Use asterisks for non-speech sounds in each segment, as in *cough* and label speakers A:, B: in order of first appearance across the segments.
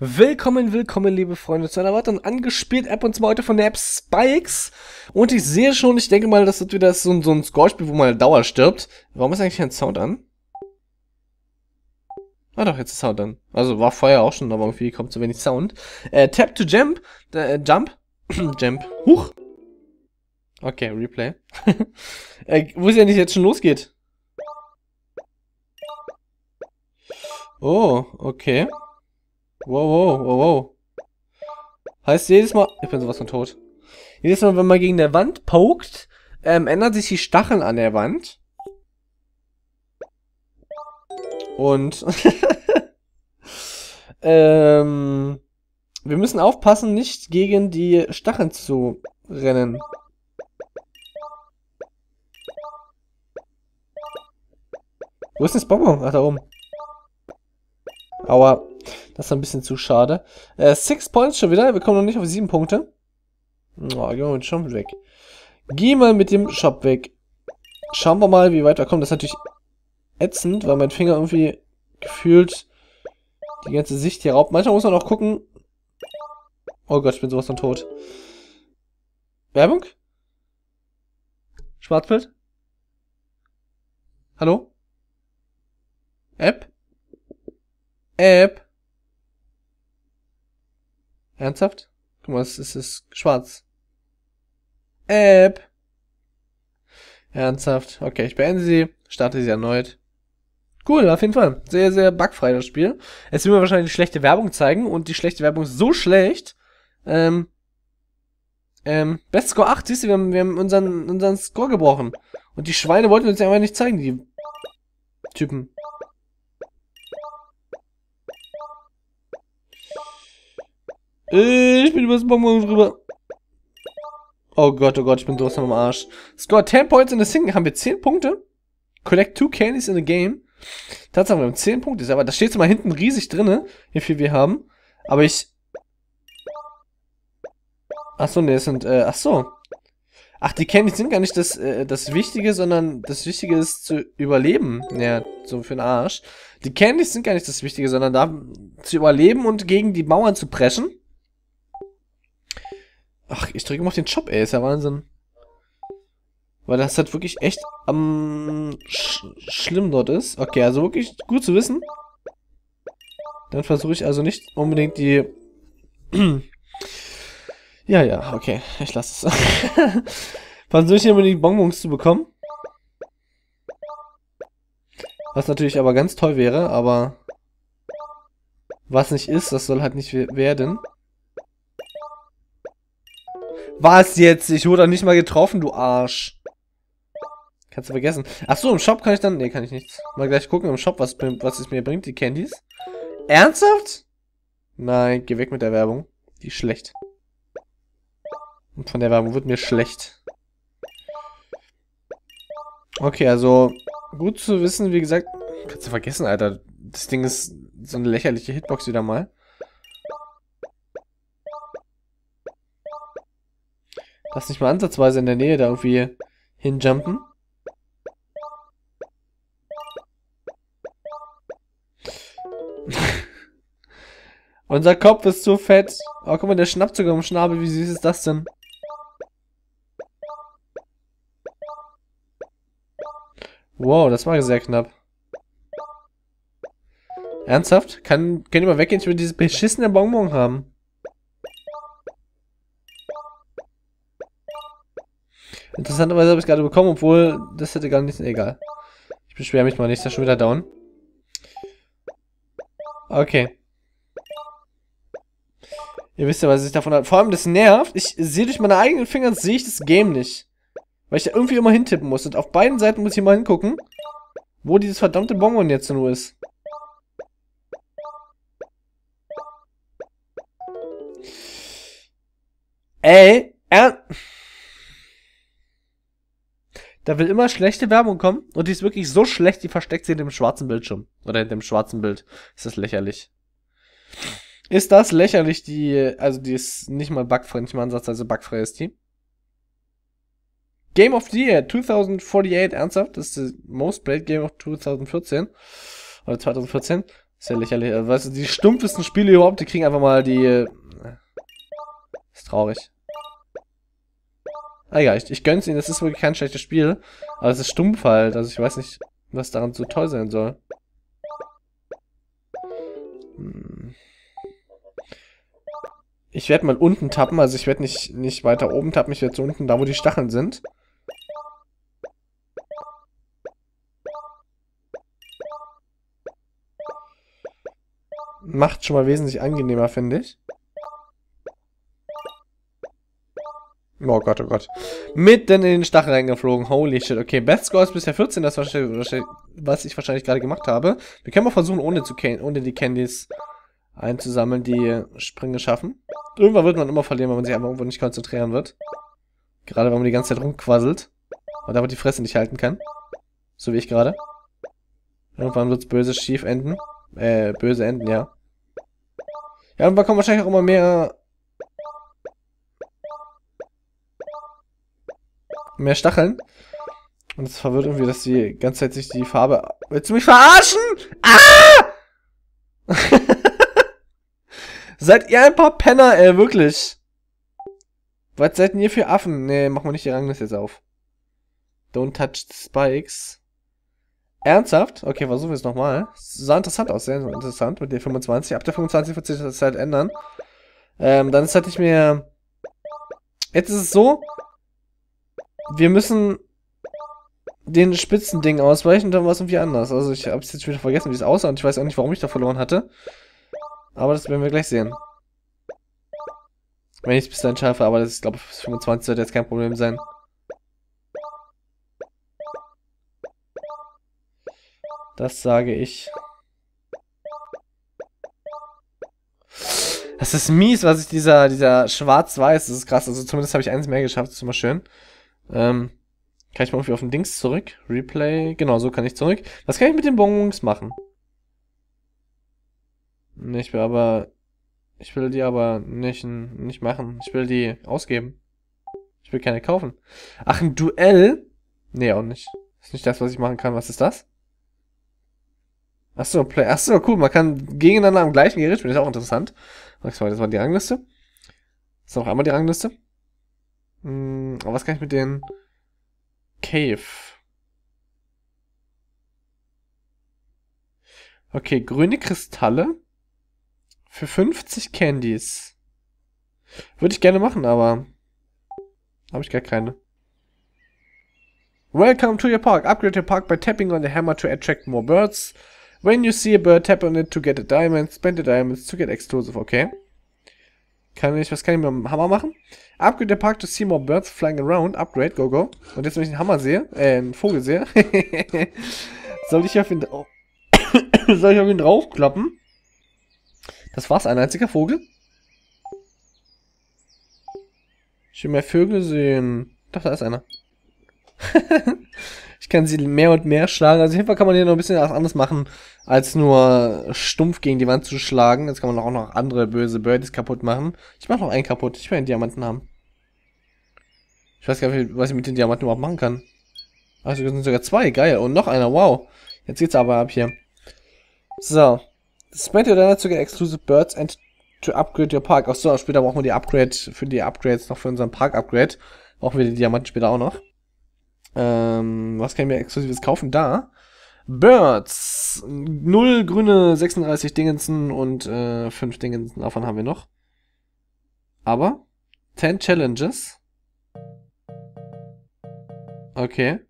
A: Willkommen, willkommen, liebe Freunde, zu einer weiteren angespielten App und zwar heute von der App Spikes. Und ich sehe schon, ich denke mal, das wird wieder so, so ein Score-Spiel, wo man Dauer stirbt. Warum ist eigentlich ein Sound an? Ah doch, jetzt ist Sound an. Also war vorher auch schon, aber irgendwie kommt zu wenig Sound. Äh, Tap to Jump. Äh, jump. *clears throat* jump. Huch. Okay, Replay. *laughs* äh, wo es ja nicht jetzt schon losgeht. Oh, okay. Wow, wow, wow, wow. Heißt jedes Mal... Ich bin sowas von tot. Jedes Mal, wenn man gegen der Wand pokt, ähm, ändern sich die Stacheln an der Wand. Und... *laughs* ähm... Wir müssen aufpassen, nicht gegen die Stacheln zu rennen. Wo ist denn das Bonbon? Ach, da oben. Aua. Das ist ein bisschen zu schade. Äh, six Points schon wieder. Wir kommen noch nicht auf sieben Punkte. Oh, gehen wir mit dem Shop weg. Geh mal mit dem Shop weg. Schauen wir mal, wie weit wir kommen. Das ist natürlich ätzend, weil mein Finger irgendwie gefühlt die ganze Sicht hier raubt. Manchmal muss man auch gucken. Oh Gott, ich bin sowas von tot. Werbung? Schwarzbild? Hallo? App? App? Ernsthaft? Guck mal, es ist, es ist schwarz. App. Ernsthaft. Okay, ich beende sie, starte sie erneut. Cool, auf jeden Fall. Sehr, sehr bugfrei das Spiel. Es will mir wahrscheinlich schlechte Werbung zeigen und die schlechte Werbung ist so schlecht. Ähm, ähm, Best Score 8, siehst du, wir haben, wir haben unseren, unseren Score gebrochen. Und die Schweine wollten uns ja einfach nicht zeigen, die Typen. Äh, ich bin über das Bonbon drüber. Oh Gott, oh Gott, ich bin sowas am Arsch. Score 10 Points in a Sink. Haben wir 10 Punkte? Collect 2 Candies in a Game. Tatsache, wir haben 10 Punkte. Aber da steht mal hinten riesig drinne, wie viel wir haben. Aber ich... Achso, ne, es sind... Äh, achso. Ach, die Candies sind gar nicht das, äh, das Wichtige, sondern das Wichtige ist zu überleben. Ja, so für den Arsch. Die Candies sind gar nicht das Wichtige, sondern da zu überleben und gegen die Mauern zu preschen. Ach, ich drücke immer auf den Job, ey. Ist ja Wahnsinn. Weil das halt wirklich echt am ähm, sch schlimm dort ist. Okay, also wirklich gut zu wissen. Dann versuche ich also nicht unbedingt die... *clears throat* ja, ja, okay. Ich lasse es. *laughs* versuche ich nicht unbedingt die Bonbons zu bekommen. Was natürlich aber ganz toll wäre, aber... Was nicht ist, das soll halt nicht werden. Was jetzt? Ich wurde doch nicht mal getroffen, du Arsch. Kannst du vergessen. Achso, im Shop kann ich dann... Ne, kann ich nichts. Mal gleich gucken im Shop, was, was es mir bringt, die Candies. Ernsthaft? Nein, geh weg mit der Werbung. Die ist schlecht. Und von der Werbung wird mir schlecht. Okay, also... Gut zu wissen, wie gesagt... Kannst du vergessen, Alter. Das Ding ist so eine lächerliche Hitbox wieder mal. Warst nicht mal ansatzweise in der Nähe da irgendwie hinjumpen? *laughs* Unser Kopf ist zu fett. Oh, guck mal, der schnappt sogar im Schnabel. Wie süß ist das denn? Wow, das war sehr knapp. Ernsthaft? Kann, könnt ihr mal weggehen? Ich will diese beschissene Bonbon haben. Interessanterweise habe ich gerade bekommen, obwohl das hätte gar nichts. Egal. Ich beschwere mich mal nicht, ist ja schon wieder down. Okay. Ihr wisst ja, was ich davon habe. Vor allem, das nervt. Ich sehe durch meine eigenen Finger, sehe ich das Game nicht. Weil ich da irgendwie immer hintippen muss. Und auf beiden Seiten muss ich mal hingucken, wo dieses verdammte Bonbon jetzt nur ist. Ey, er... Da will immer schlechte Werbung kommen und die ist wirklich so schlecht, die versteckt sie in dem schwarzen Bildschirm. Oder in dem schwarzen Bild. Ist das lächerlich. Ist das lächerlich, die, also die ist nicht mal bugfrei, nicht mal ansatzweise also bugfrei ist die. Game of the Year 2048, ernsthaft? Das ist das most played Game of 2014. Oder 2014. Ist ja lächerlich. Also, weißt du, die stumpfesten Spiele überhaupt, die kriegen einfach mal die, äh, ist traurig. Ah ja, ich, ich gönn's ihnen, das ist wirklich kein schlechtes Spiel. Aber es ist stumpf halt, also ich weiß nicht, was daran so toll sein soll. Hm. Ich werde mal unten tappen, also ich werde nicht, nicht weiter oben tappen, ich werde so unten, da wo die Stacheln sind. Macht schon mal wesentlich angenehmer, finde ich. oh Gott, oh Gott. Mitten in den Stachel reingeflogen. Holy shit. Okay, Best Score ist bisher 14, das wahrscheinlich, was ich wahrscheinlich gerade gemacht habe. Wir können mal versuchen, ohne, zu ohne die Candies einzusammeln, die Sprünge schaffen. Irgendwann wird man immer verlieren, wenn man sich einfach irgendwo nicht konzentrieren wird. Gerade wenn man die ganze Zeit rumquasselt und damit die Fresse nicht halten kann. So wie ich gerade. Irgendwann wird's böse schief enden. Äh, böse enden, ja. Ja, irgendwann kommen wahrscheinlich auch immer mehr mehr Stacheln. Und es verwirrt irgendwie, dass die ganze Zeit sich die Farbe... Willst du mich verarschen? Ah! *laughs* seid ihr ein paar Penner, ey, wirklich. Was seid denn ihr für Affen? Nee, machen wir nicht die Rangnis jetzt auf. Don't touch spikes. Ernsthaft? Okay, versuchen wir es nochmal. Sah interessant aus, sehr interessant mit der 25. Ab der 25 wird sich das halt ändern. Ähm, dann ist halt nicht mehr... Jetzt ist es so, wir müssen den Spitzending ausweichen, dann war es irgendwie anders. Also ich habe es jetzt wieder vergessen, wie es aussah und ich weiß auch nicht, warum ich da verloren hatte. Aber das werden wir gleich sehen. Wenn ich es bis dahin schaffe, aber das ist, glaube ich, 25 sollte jetzt kein Problem sein. Das sage ich. Das ist mies, was ich dieser, dieser schwarz-weiß, das ist krass. Also zumindest habe ich eins mehr geschafft, das ist immer schön. Ähm, kann ich mal irgendwie auf den Dings zurück? Replay. Genau, so kann ich zurück. Was kann ich mit den Bonbons machen? Nee, ich will aber... Ich will die aber nicht, nicht machen. Ich will die ausgeben. Ich will keine kaufen. Ach, ein Duell? Nee, auch nicht. Ist nicht das, was ich machen kann. Was ist das? Achso, Play. Achso, cool. Man kann gegeneinander am gleichen Gerät spielen. Ist auch interessant. Das war die Rangliste. Das ist noch einmal die Rangliste. Hm, aber was kann ich mit den Cave? Okay, grüne Kristalle für 50 Candies. Würde ich gerne machen, aber habe ich gar keine. Welcome to your park. Upgrade your park by tapping on the hammer to attract more birds. When you see a bird, tap on it to get a diamond. Spend the diamonds to get explosive. Okay. Kann ich, was kann ich mit dem Hammer machen? Upgrade the park to see more birds flying around. Upgrade, go, go. Und jetzt, wenn ich einen Hammer sehe, äh, einen Vogel sehe, *laughs* soll ich auf ihn, oh, *coughs* soll ich auf ihn draufklappen? Das war's, ein einziger Vogel? Ich will mehr Vögel sehen. Doch, da ist einer. *laughs* Ich kann sie mehr und mehr schlagen. Also auf jeden Fall kann man hier noch ein bisschen was anderes machen, als nur stumpf gegen die Wand zu schlagen. Jetzt kann man auch noch andere böse Birdies kaputt machen. Ich mache noch einen kaputt. Ich will einen Diamanten haben. Ich weiß gar nicht, was ich mit den Diamanten überhaupt machen kann. Also sind sogar zwei. Geil. Und noch einer. Wow. Jetzt geht's aber ab hier. So. Spend your dollar to exclusive birds and to upgrade your park. Achso, später brauchen wir die Upgrade für die Upgrades noch für unseren Park-Upgrade. Brauchen wir die Diamanten später auch noch. Ähm, was kann ich mir exklusives kaufen? Da. Birds. Null grüne, 36 Dingensen und äh, 5 Dingensen. Davon haben wir noch. Aber 10 Challenges. Okay.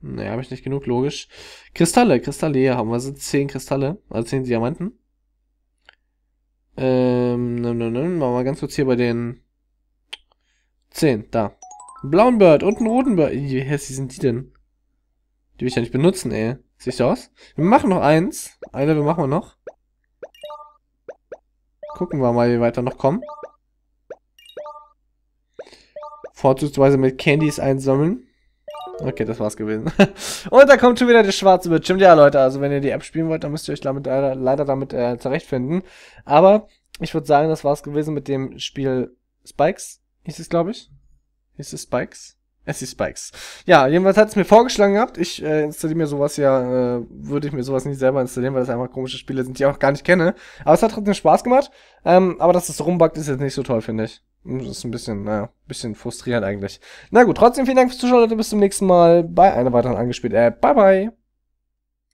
A: Naja, habe ich nicht genug, logisch. Kristalle, Kristalle, hier haben wir so Zehn Kristalle, also zehn Diamanten. Ähm, nimm, nimm, nimm. Machen wir ganz kurz hier bei den 10, da. Einen blauen Bird und einen roten Bird. Wie hässlich sind die denn? Die will ich ja nicht benutzen, ey. Sieht so aus? Wir machen noch eins. Ein wir machen wir noch. Gucken wir mal, wie wir weiter noch kommen. Vorzugsweise mit Candies einsammeln. Okay, das war's gewesen. *laughs* und da kommt schon wieder der schwarze Bildschirm. Ja, Leute, also wenn ihr die App spielen wollt, dann müsst ihr euch damit, äh, leider damit äh, zurechtfinden. Aber ich würde sagen, das war's gewesen mit dem Spiel Spikes. Hieß es, glaube ich. Hieß es Spikes? Es ist Spikes. Ja, jedenfalls hat es mir vorgeschlagen gehabt. Ich äh, installiere mir sowas ja, äh, würde ich mir sowas nicht selber installieren, weil das einfach komische Spiele sind, die ich auch gar nicht kenne. Aber es hat trotzdem Spaß gemacht. Ähm, aber dass es das rumbackt, ist jetzt nicht so toll, finde ich. Das ist ein bisschen, naja, ein bisschen frustrierend eigentlich. Na gut, trotzdem vielen Dank fürs Zuschauen, Leute. Bis zum nächsten Mal bei einer weiteren Angespielt. App. bye bye.